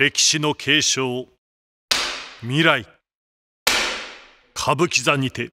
歴史の継承未来歌舞伎座にて